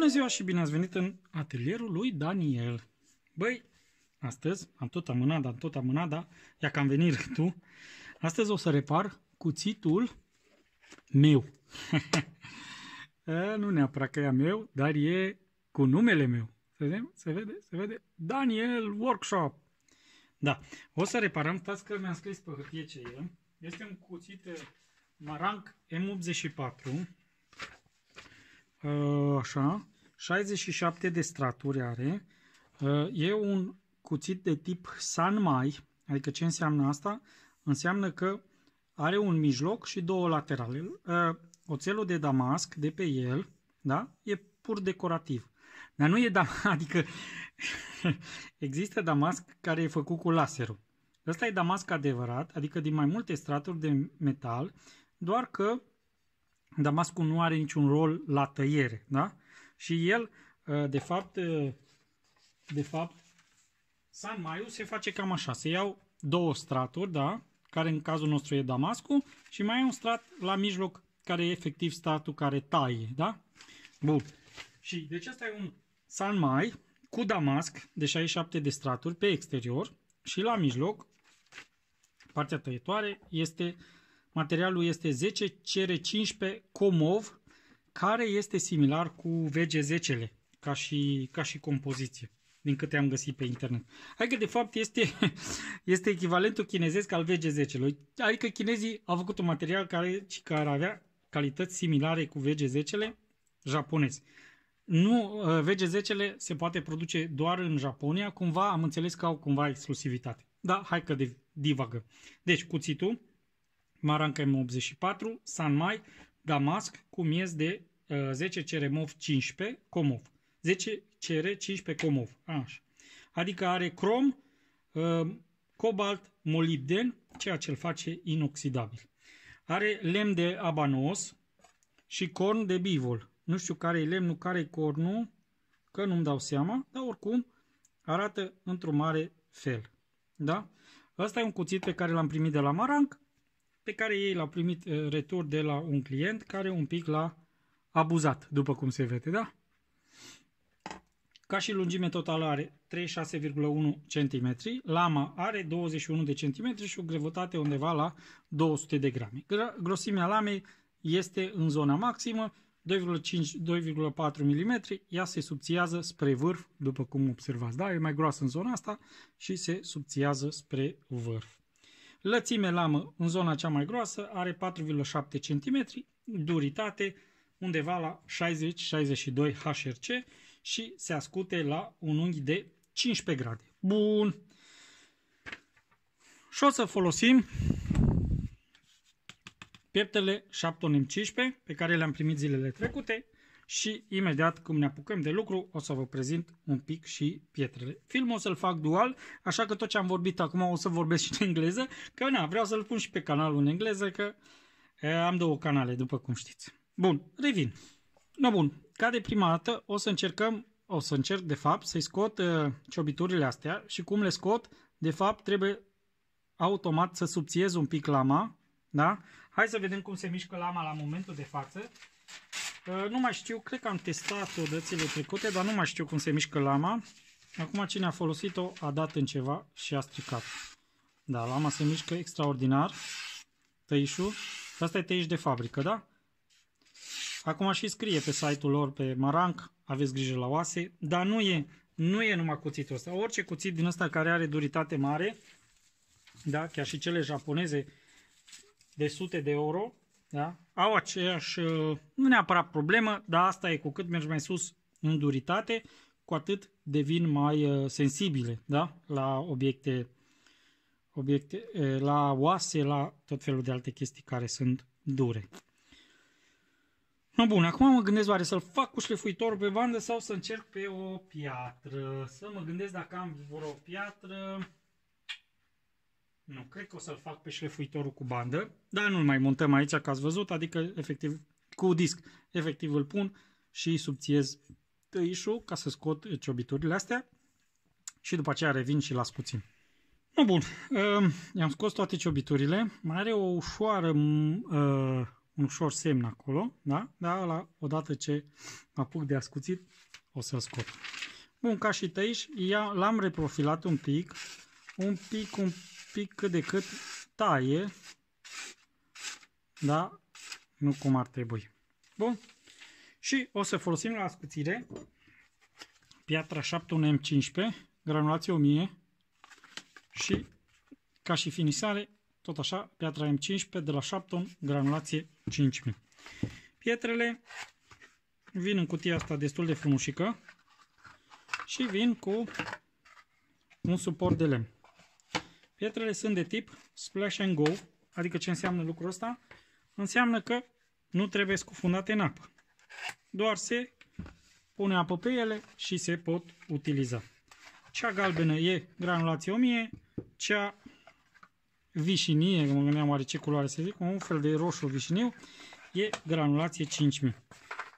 Bună ziua și bine ați venit în atelierul lui Daniel. Băi, astăzi am tot amânat, am tot amânat, da? ia că am venit tu. Astăzi o să repar cuțitul meu. nu neapărat că e a meu, dar e cu numele meu. Se vede, se vede, se vede. Daniel Workshop. Da, o să reparăm, stați că mi-am scris pe hârtie ce e. Este un cuțit Marang M84. așa, 67 de straturi are. E un cuțit de tip Sanmai, adică ce înseamnă asta? Înseamnă că are un mijloc și două laterale. Ă, oțelul de damasc de pe el da? e pur decorativ. Dar nu e damasc, adică există damasc care e făcut cu laserul. Ăsta e damasc adevărat, adică din mai multe straturi de metal, doar că damascul nu are niciun rol la tăiere, da? Și el, ă, de fapt, ă, de fapt, San Maiu se face cam așa. Se iau două straturi, da? Care în cazul nostru e Damascu. și mai e un strat la mijloc care e efectiv stratul care taie, da? Bun. Și deci asta e un San Mai cu Damasc de deci 67 de straturi pe exterior și la mijloc partea tăietoare este materialul este 10 CR15 Comov care este similar cu VG10-le ca și, ca și compoziție din câte am găsit pe internet. Adică, de fapt, este, este echivalentul chinezesc al VG10-lui. Adică chinezii au făcut un material care, care avea calități similare cu VG10-le japonez. Nu, uh, VG10-le se poate produce doar în Japonia, cumva am înțeles că au cumva exclusivitate. Da, hai că de, divagă. Deci, cuțitul, Maranca M84, Sanmai, Damasc, cu miez de 10 eh, cere mov 15 comov. 10 cere 15 comov. Așa. Adică are crom, eh, cobalt, molibden, ceea ce îl face inoxidabil. Are lemn de abanos și corn de bivol. Nu știu care e lemnul, care e cornul, că nu-mi dau seama, dar oricum arată într-un mare fel. Da? Asta e un cuțit pe care l-am primit de la Marang, pe care ei l-au primit eh, retur de la un client care un pic l-a abuzat, după cum se vede, da? Ca și lungime totală are 36,1 cm, lama are 21 de cm și o greutate undeva la 200 de grame. Grosimea lamei este în zona maximă, 2,5-2,4 mm, ea se subțiază spre vârf, după cum observați, da? E mai groasă în zona asta și se subțiază spre vârf. Lățime lamă în zona cea mai groasă are 4,7 cm, duritate undeva la 60-62 HRC și se ascute la un unghi de 15 grade. Bun! Și o să folosim pieptele 7 M15 pe care le-am primit zilele trecute și imediat când ne apucăm de lucru o să vă prezint un pic și pietrele. Filmul o să-l fac dual, așa că tot ce am vorbit acum o să vorbesc și în engleză, că na, vreau să-l pun și pe canalul în engleză, că e, am două canale, după cum știți. Bun, revin. No, bun. Ca de prima dată o să încercăm, o să încerc de fapt să-i scot uh, ciobiturile astea și cum le scot, de fapt trebuie automat să subțiez un pic lama, da? Hai să vedem cum se mișcă lama la momentul de față. Uh, nu mai știu, cred că am testat-o dățile trecute, dar nu mai știu cum se mișcă lama. Acum cine a folosit-o a dat în ceva și a stricat. Da, lama se mișcă extraordinar. Tăișul. Asta e tăiș de fabrică, da? Acum și scrie pe site-ul lor, pe Maranc, aveți grijă la oase, dar nu e, nu e numai cuțitul ăsta. Orice cuțit din ăsta care are duritate mare, da, chiar și cele japoneze de sute de euro, da, au aceeași, uh, nu neapărat problemă, dar asta e cu cât mergi mai sus în duritate, cu atât devin mai uh, sensibile da, la obiecte, obiecte, uh, la oase, la tot felul de alte chestii care sunt dure. No, bun, acum mă gândesc oare să-l fac cu șlefuitorul pe bandă sau să încerc pe o piatră. Să mă gândesc dacă am vreo piatră. Nu, cred că o să-l fac pe șlefuitorul cu bandă, dar nu-l mai montăm aici, ca ați văzut, adică efectiv cu disc. Efectiv îl pun și subțiez tăișul ca să scot ciobiturile astea și după aceea revin și las puțin. No, bun, ehm, i-am scos toate ciobiturile, mai are o ușoară uh, un ușor semn acolo, da? Dar ăla, odată ce apuc de ascuțit, o să-l scot. Bun, ca și tăiș, l-am reprofilat un pic, un pic, un pic cât de cât taie, da? Nu cum ar trebui. Bun? Și o să folosim la ascuțire piatra 7 M15, granulație 1000 și ca și finisare tot așa, piatra M15 de la ton, granulație 5000. Pietrele vin în cutia asta destul de frumușică și vin cu un suport de lemn. Pietrele sunt de tip splash and go, adică ce înseamnă lucrul ăsta? Înseamnă că nu trebuie scufundate în apă. Doar se pune apă pe ele și se pot utiliza. Cea galbenă e granulație 1000, cea vișinie, că mă gândeam oare ce culoare să zic, un fel de roșu vișiniu, e granulație 5000.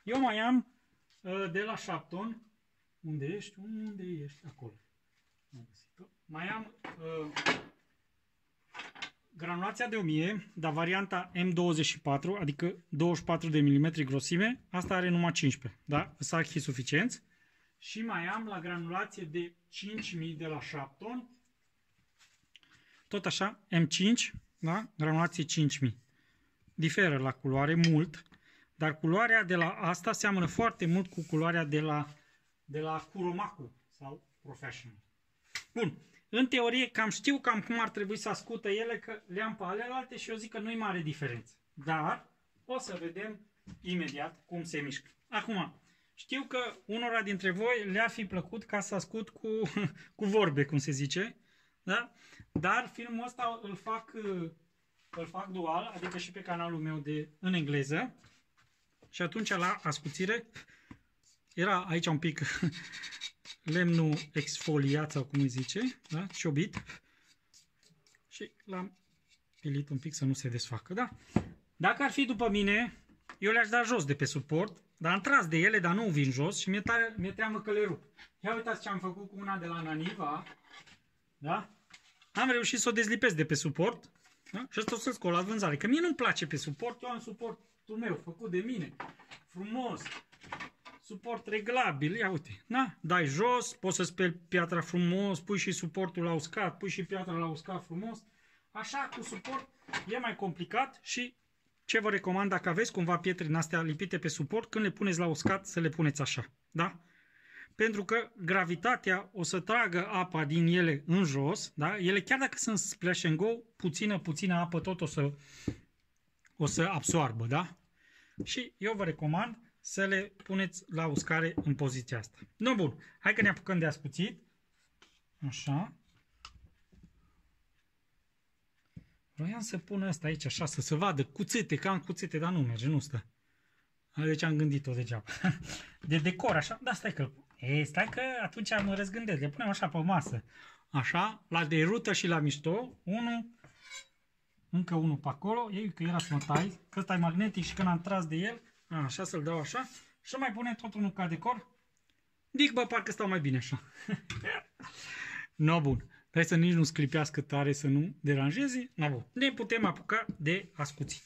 Eu mai am ă, de la Shapton, unde ești? Unde ești? Acolo. Mai am ă, granulația de 1000, dar varianta M24, adică 24 de mm grosime, asta are numai 15, da? Sachi suficienți. Și mai am la granulație de 5000 de la Shapton, tot așa, M5, da? granulație 5000. Diferă la culoare mult, dar culoarea de la asta seamănă foarte mult cu culoarea de la, de la Kuromaku sau Professional. Bun. În teorie cam știu cam cum ar trebui să ascută ele, că le-am pe alelalte și eu zic că nu-i mare diferență. Dar o să vedem imediat cum se mișcă. Acum, știu că unora dintre voi le-ar fi plăcut ca să ascult cu, cu vorbe, cum se zice, da? Dar filmul ăsta îl fac, îl fac dual, adică și pe canalul meu de, în engleză. Și atunci la ascuțire era aici un pic lemnul exfoliat sau cum îi zice, da? ciobit. Și l-am pilit un pic să nu se desfacă, da? Dacă ar fi după mine, eu le-aș da jos de pe suport, dar am tras de ele, dar nu vin jos și mi-e, mi teamă că le rup. Ia uitați ce am făcut cu una de la Naniva, da? am reușit să o dezlipesc de pe suport da? și asta o să scol la vânzare. Că mie nu-mi place pe suport, eu am suportul meu făcut de mine, frumos, suport reglabil, ia uite, na, da? dai jos, poți să speli piatra frumos, pui și suportul la uscat, pui și piatra la uscat frumos, așa cu suport e mai complicat și ce vă recomand dacă aveți cumva pietre din astea lipite pe suport, când le puneți la uscat să le puneți așa, da? pentru că gravitatea o să tragă apa din ele în jos, da? ele chiar dacă sunt splash and go, puțină, puțină apă tot o să, o să absoarbă, da? Și eu vă recomand să le puneți la uscare în poziția asta. Nu, bun, hai că ne apucăm de ascuțit. Așa. Vreau să pun asta aici așa, să se vadă cuțete, ca în cuțete, dar nu merge, nu stă. Deci am gândit-o degeaba. De decor, așa, da, stai că ei, stai că atunci mă răzgândesc, le punem așa pe masă. Așa, la derută și la mișto, unul, încă unul pe acolo, ei că era să mă tai, că ăsta e magnetic și când am tras de el, așa să-l dau așa, și mai punem tot unul ca decor. Dic, bă, parcă stau mai bine așa. no, bun. Trebuie să nici nu sclipească tare să nu deranjezi. No, bun. Ne putem apuca de ascuțit.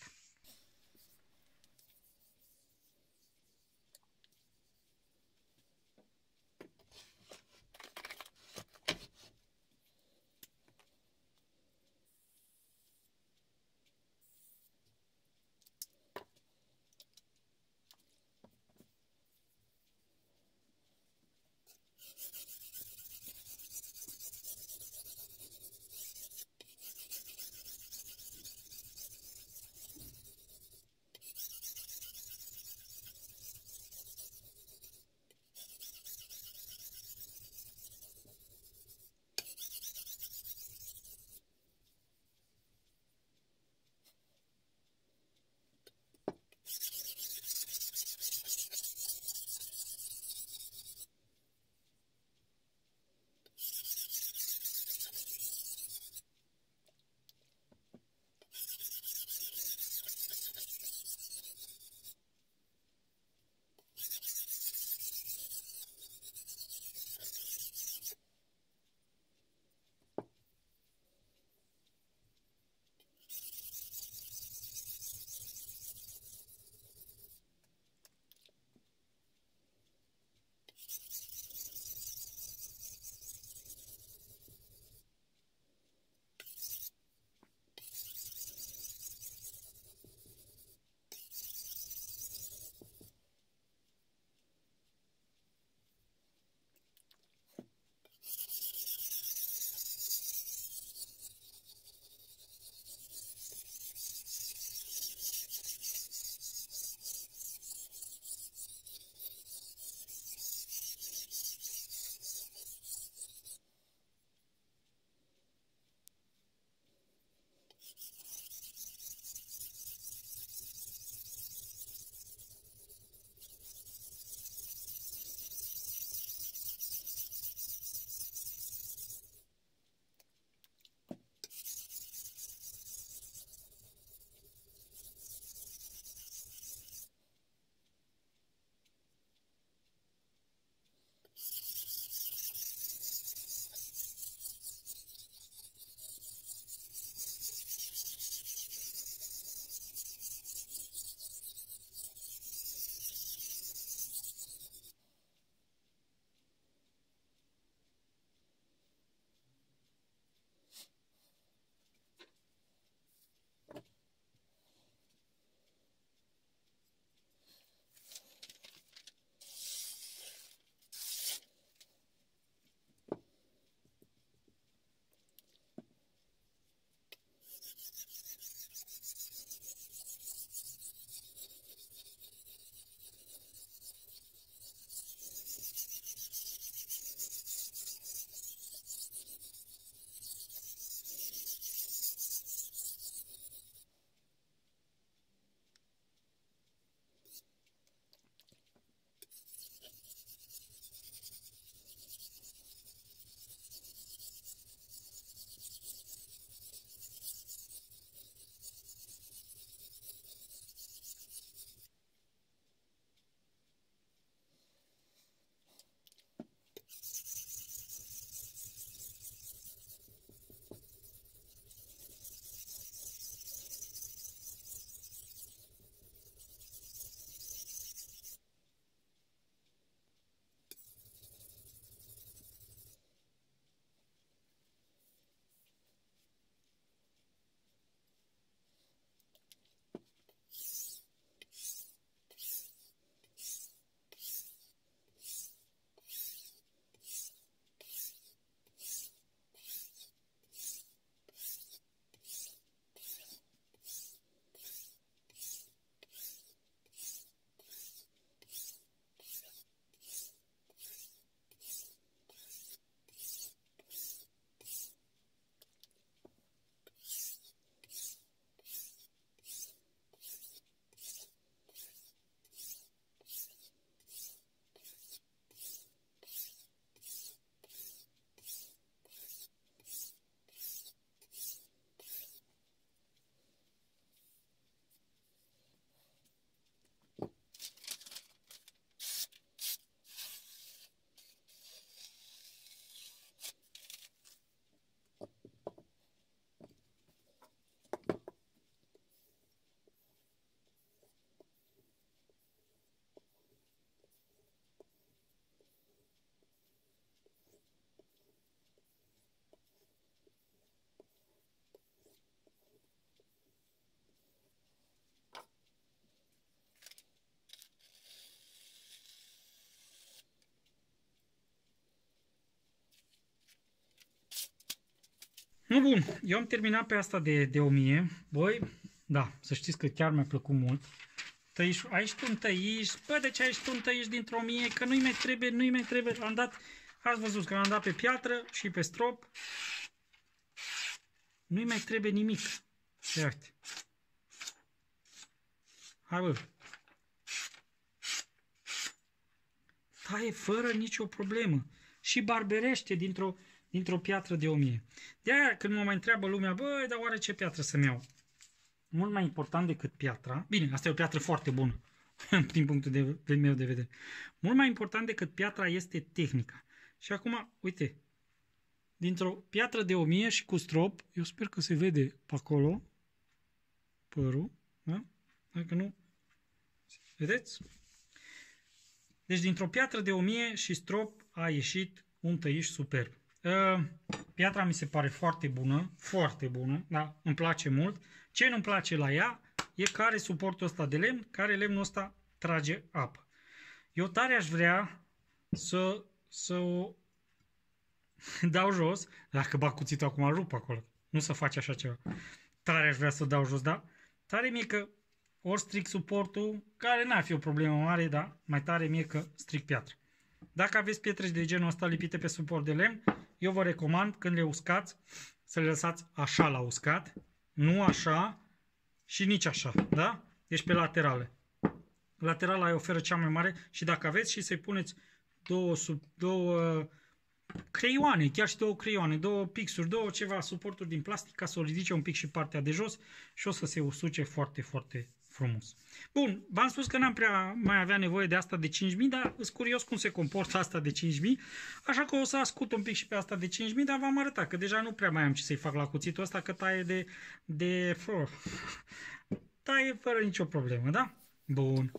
Nu bun, eu am terminat pe asta de, de 1000. Băi, da, să știți că chiar mi-a plăcut mult. Tăiș, aici tu tăiș, bă, de ce aici tu tăiș dintr-o mie, că nu-i mai trebuie, nu-i mai trebuie. Am dat, ați văzut că am dat pe piatră și pe strop. Nu-i mai trebuie nimic. Ia uite. Hai bă. Taie fără nicio problemă. Și barberește dintr-o dintr-o piatră de 1000. De aia când mă mai întreabă lumea, băi, dar oare ce piatră să-mi iau? Mult mai important decât piatra, bine, asta e o piatră foarte bună, din punctul de, de meu de vedere. Mult mai important decât piatra este tehnica. Și acum, uite, dintr-o piatră de 1000 și cu strop, eu sper că se vede pe acolo părul, da? Dacă nu, vedeți? Deci dintr-o piatră de 1000 și strop a ieșit un tăiș superb. Ehm, piatra mi se pare foarte bună, foarte bună, da, îmi place mult. Ce nu-mi place la ea e care suportul ăsta de lemn, care lemnul ăsta trage apă. Eu tare aș vrea să, să o dau jos, dacă bag cuțitul acum, rup acolo. Nu să faci așa ceva. Tare aș vrea să dau jos, da? Tare mie că ori stric suportul, care n-ar fi o problemă mare, da? Mai tare mie că stric piatra. Dacă aveți pietre de genul ăsta lipite pe suport de lemn, eu vă recomand când le uscați să le lăsați așa la uscat, nu așa și nici așa, da? Deci pe laterale. Laterala îi oferă cea mai mare și dacă aveți și să-i puneți două, sub, două uh, creioane, chiar și două creioane, două pixuri, două ceva suporturi din plastic ca să o ridice un pic și partea de jos și o să se usuce foarte, foarte frumos. Bun, v-am spus că n-am prea mai avea nevoie de asta de 5.000, dar sunt curios cum se comportă asta de 5.000, așa că o să ascult un pic și pe asta de 5.000, dar v-am arătat că deja nu prea mai am ce să-i fac la cuțitul ăsta, că taie de... de... Oh, taie fără nicio problemă, da? Bun.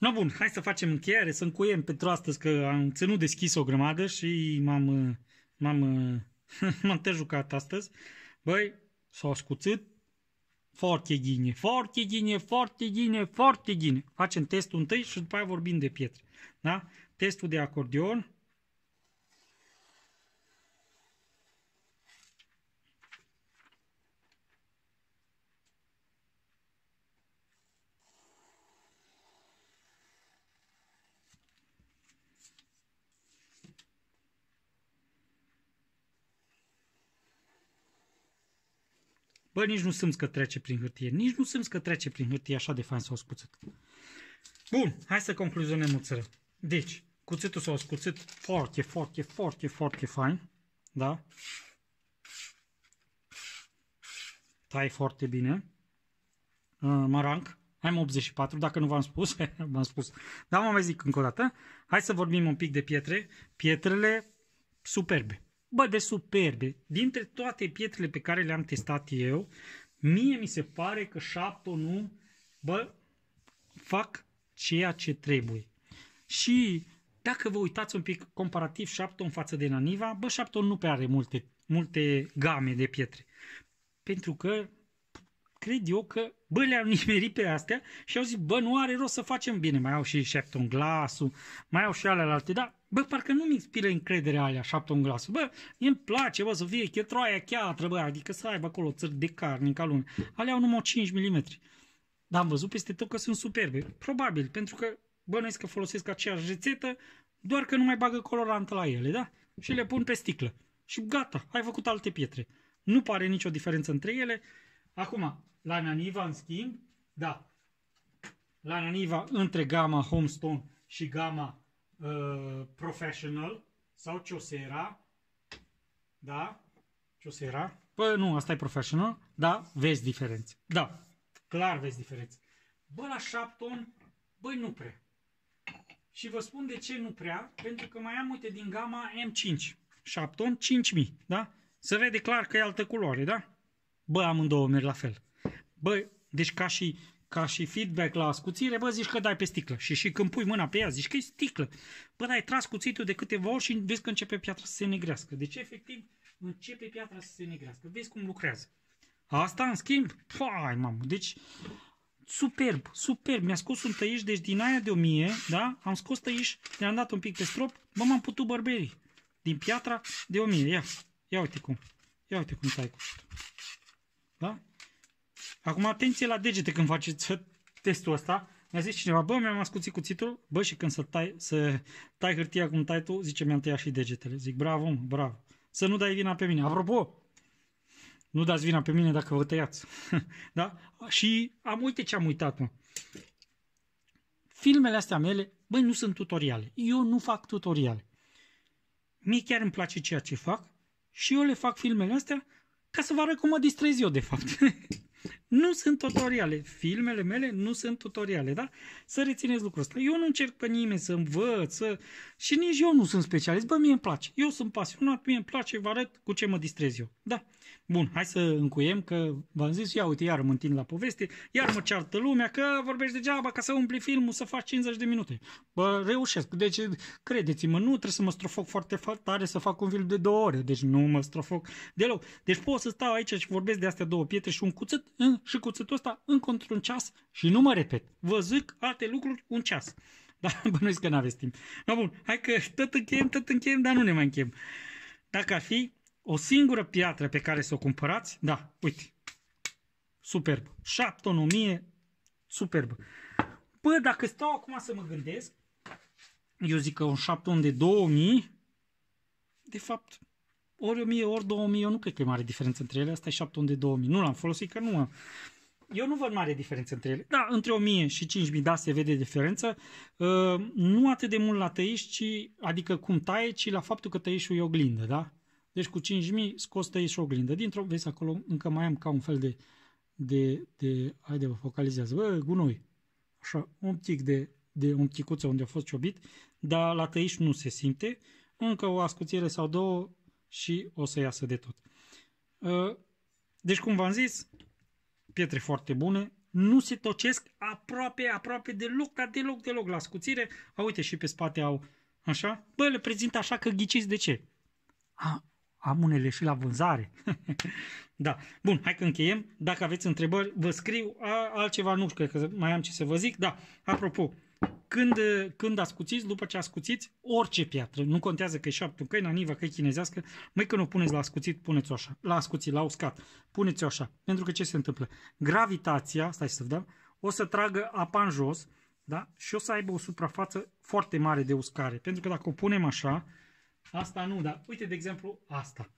No bun, hai să facem încheiere, să încuiem pentru astăzi că am ținut deschis o grămadă și m-am, m-am, m-am jucat astăzi. Băi, s-au scuțit foarte gine, foarte gine, foarte gine, foarte gine. Facem testul întâi și după aia vorbim de pietre. Da? Testul de acordeon, Bă, nici nu simți că trece prin hârtie. Nici nu simți că trece prin hârtie așa de fain s a scuțit. Bun, hai să concluzionăm o țără. Deci, cuțitul s-a scuțit foarte, foarte, foarte, foarte fain. Da? Tai foarte bine. Uh, Marang. Am 84, dacă nu v-am spus, v-am spus. Dar mă mai zic încă o dată. Hai să vorbim un pic de pietre. Pietrele superbe bă, de superbe. Dintre toate pietrele pe care le-am testat eu, mie mi se pare că 7 nu, bă, fac ceea ce trebuie. Și dacă vă uitați un pic comparativ Shapton față de Naniva, bă, Shapton nu prea are multe, multe game de pietre. Pentru că cred eu că, bă, le-am nimerit pe astea și au zis, bă, nu are rost să facem bine. Mai au și Shapton glasul, mai au și alelalte, dar Bă, parcă nu-mi inspiră încrederea alea șapte un glas. Bă, îmi place, bă, să fie chetroaia chiatră, bă, adică să aibă acolo țări de carne în lună. Alea au numai 5 mm. Dar am văzut peste tot că sunt superbe. Probabil, pentru că bănuiesc că folosesc aceeași rețetă, doar că nu mai bagă colorant la ele, da? Și le pun pe sticlă. Și gata, ai făcut alte pietre. Nu pare nicio diferență între ele. Acum, la Naniva, în schimb, da. La Naniva, între gama Homestone și gama Uh, professional sau Ciosera, da? Ciosera. Bă, păi, nu, asta e Professional, da, vezi diferențe. Da, clar vezi diferențe. Bă, la 7 ton, băi, nu prea. Și vă spun de ce nu prea, pentru că mai am, uite, din gama M5. 7 ton, 5000, da? Se vede clar că e altă culoare, da? Bă, amândouă merg la fel. Bă, deci ca și ca și feedback la ascuțire, bă, zici că dai pe sticlă. Și și când pui mâna pe ea, zici că e sticlă. Bă, dai tras cuțitul de câteva ori și vezi că începe piatra să se negrească. Deci, efectiv, începe piatra să se negrească. Vezi cum lucrează. Asta, în schimb, pai, mamă, deci superb, superb. Mi-a scos un tăiș, deci din aia de 1000, da? Am scos tăiș, ne am dat un pic de strop, bă, m-am putut bărberii din piatra de 1000. Ia, ia uite cum, ia uite cum tai cu Da? Acum atenție la degete când faceți testul ăsta. Mi-a zis cineva, bă, mi-am ascuțit cuțitul, bă, și când să tai, să tai hârtia cum tai tu, zice, mi-am tăiat și degetele. Zic, bravo, mă, bravo. Să nu dai vina pe mine. Apropo, nu dați vina pe mine dacă vă tăiați. da? Și am, uite ce am uitat, mă. Filmele astea mele, băi, nu sunt tutoriale. Eu nu fac tutoriale. Mie chiar îmi place ceea ce fac și eu le fac filmele astea ca să vă arăt cum mă distrez eu, de fapt. Nu sunt tutoriale. Filmele mele nu sunt tutoriale, da? Să rețineți lucrul ăsta. Eu nu încerc pe nimeni să învăț să... și nici eu nu sunt specialist. Bă, mie îmi place. Eu sunt pasionat, mie îmi place, vă arăt cu ce mă distrez eu. Da. Bun, hai să încuiem că v-am zis, ia uite, iar mă întind la poveste, iar mă ceartă lumea că vorbești degeaba ca să umpli filmul, să faci 50 de minute. Bă, reușesc. Deci, credeți-mă, nu trebuie să mă strofoc foarte tare să fac un film de două ore. Deci nu mă strofoc deloc. Deci pot să stau aici și vorbesc de astea două pietre și un cuțit în și și cuțitul ăsta încă într-un ceas și nu mă repet, vă zic alte lucruri un ceas. Dar bănuiesc că n-aveți timp. No, bun, hai că tot încheiem, tot încheiem, dar nu ne mai încheiem. Dacă ar fi o singură piatră pe care să o cumpărați, da, uite, superb, 7 superb. Bă, păi, dacă stau acum să mă gândesc, eu zic că un șapton de 2000, de fapt, ori 1000, ori 2000, eu nu cred că e mare diferență între ele. Asta e 7 de 2000. Nu l-am folosit că nu am. Eu nu văd mare diferență între ele. Da, între 1000 și 5000, da, se vede diferență. Uh, nu atât de mult la tăiești, ci, adică cum taie, ci la faptul că tăieșul e oglindă, da? Deci cu 5000 scos tăieș și oglindă. Dintr-o, vezi acolo, încă mai am ca un fel de, de, de haide vă focalizează, bă, gunoi. Așa, un pic de, de un chicuță unde a fost ciobit, dar la tăieș nu se simte. Încă o ascuțire sau două și o să iasă de tot. Ă, deci, cum v-am zis, pietre foarte bune, nu se tocesc aproape, aproape deloc, dar deloc, deloc la scuțire. A, uite, și pe spate au așa. Bă, le prezint așa că ghiciți de ce. A, am unele și la vânzare. da. Bun, hai că încheiem. Dacă aveți întrebări, vă scriu. A, altceva nu știu, cred că mai am ce să vă zic. Da, apropo, când, când ascuțiți, după ce ascuțiți, orice piatră, nu contează că e șaptul, că e naniva, că e chinezească, mai că nu puneți la ascuțit, puneți-o așa. La ascuțit, la uscat, puneți-o așa. Pentru că ce se întâmplă? Gravitația, stai să vedem, o să tragă apa în jos, da? Și o să aibă o suprafață foarte mare de uscare. Pentru că dacă o punem așa, asta nu, dar uite de exemplu asta.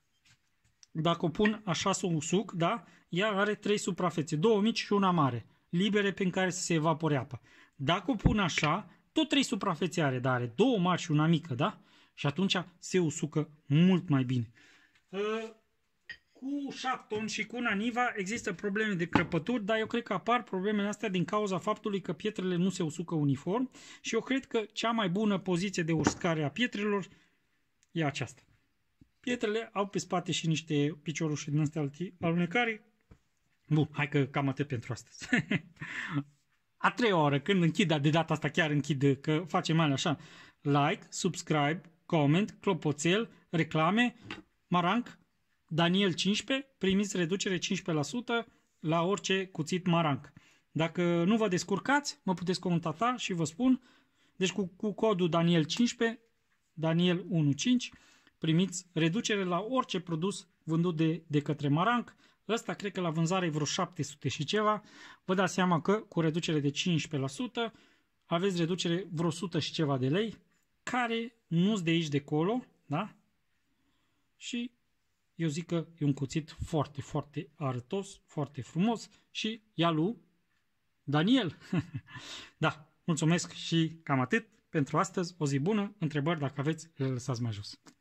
Dacă o pun așa să o usuc, da? Ea are trei suprafețe, două mici și una mare libere prin care să se evapore apa. Dacă o pun așa, tot trei suprafețe are, dar are două mari și una mică, da? Și atunci se usucă mult mai bine. Ă, cu șapton și cu Naniva există probleme de crăpături, dar eu cred că apar problemele astea din cauza faptului că pietrele nu se usucă uniform și eu cred că cea mai bună poziție de uscare a pietrelor e aceasta. Pietrele au pe spate și niște piciorușe din astea alunecare, Bun, hai că cam atât pentru astăzi. A treia oară, când închid, dar de data asta chiar închid, că facem mai așa, like, subscribe, comment, clopoțel, reclame, maranc, Daniel 15, primiți reducere 15% la orice cuțit maranc. Dacă nu vă descurcați, mă puteți contacta și vă spun, deci cu, cu codul Daniel 15, Daniel 15, primiți reducere la orice produs vândut de, de către Maranc. Ăsta cred că la vânzare e vreo 700 și ceva. Vă dați seama că cu reducere de 15% aveți reducere vreo 100 și ceva de lei care nu sunt de aici de colo, da? Și eu zic că e un cuțit foarte, foarte arătos, foarte frumos și ia lui Daniel. da, mulțumesc și cam atât pentru astăzi. O zi bună, întrebări dacă aveți, le lăsați mai jos.